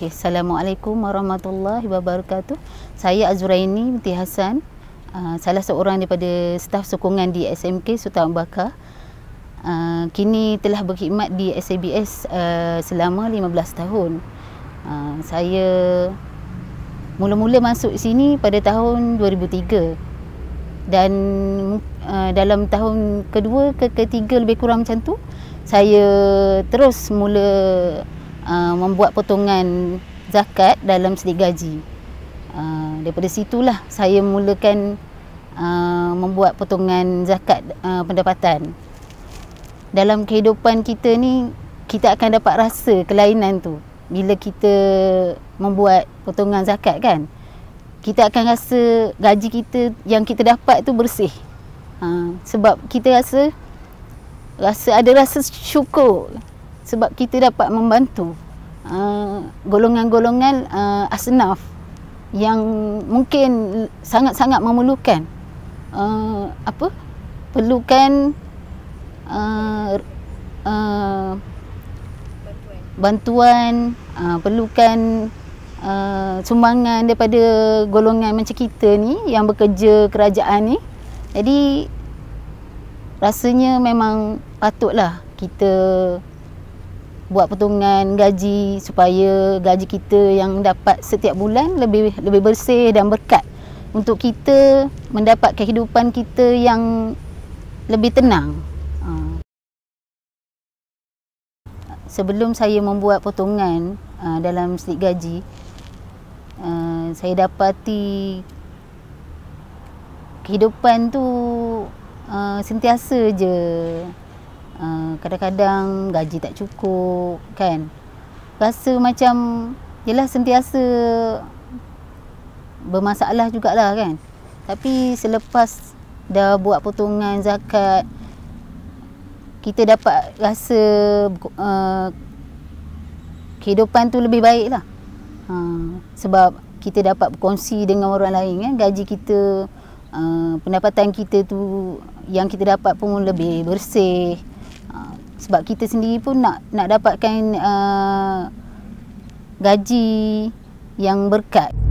Okey, Assalamualaikum warahmatullahi wabarakatuh. Saya Azuraini binti Hassan, uh, salah seorang daripada staf sokongan di SMK Sultan Abu Bakar. Uh, kini telah berkhidmat di SABS uh, ah, selama 15 tahun. Uh, saya mula-mula masuk sini pada tahun 2003 dan uh, dalam tahun kedua ke ketiga lebih kurang macam tu saya terus mula Uh, membuat potongan zakat dalam sidik gaji. Uh, daripada situlah saya mulakan uh, membuat potongan zakat uh, pendapatan. Dalam kehidupan kita ni kita akan dapat rasa kelainan tu bila kita membuat potongan zakat kan. Kita akan rasa gaji kita yang kita dapat tu bersih. Uh, sebab kita rasa rasa ada rasa syukur sebab kita dapat membantu uh, golongan-golongan uh, asnaf yang mungkin sangat-sangat memerlukan uh, apa perlukan uh, uh, bantuan uh, perlukan uh, sumbangan daripada golongan macam kita ni yang bekerja kerajaan ni jadi rasanya memang patutlah kita buat potongan gaji supaya gaji kita yang dapat setiap bulan lebih lebih bersih dan berkat untuk kita mendapat kehidupan kita yang lebih tenang. Ha. Sebelum saya membuat potongan ha, dalam slip gaji, ha, saya dapati kehidupan tu sentiasa je Ah, kadang-kadang gaji tak cukup kan rasa macam yalah sentiasa bermasalah jugalah kan tapi selepas dah buat potongan zakat kita dapat rasa uh, kehidupan tu lebih baik lah ha, ah, sebab kita dapat berkongsi dengan orang lain kan gaji kita uh, pendapatan kita tu yang kita dapat pun lebih bersih sebab kita sendiri pun nak nak dapatkan uh, gaji yang berkat.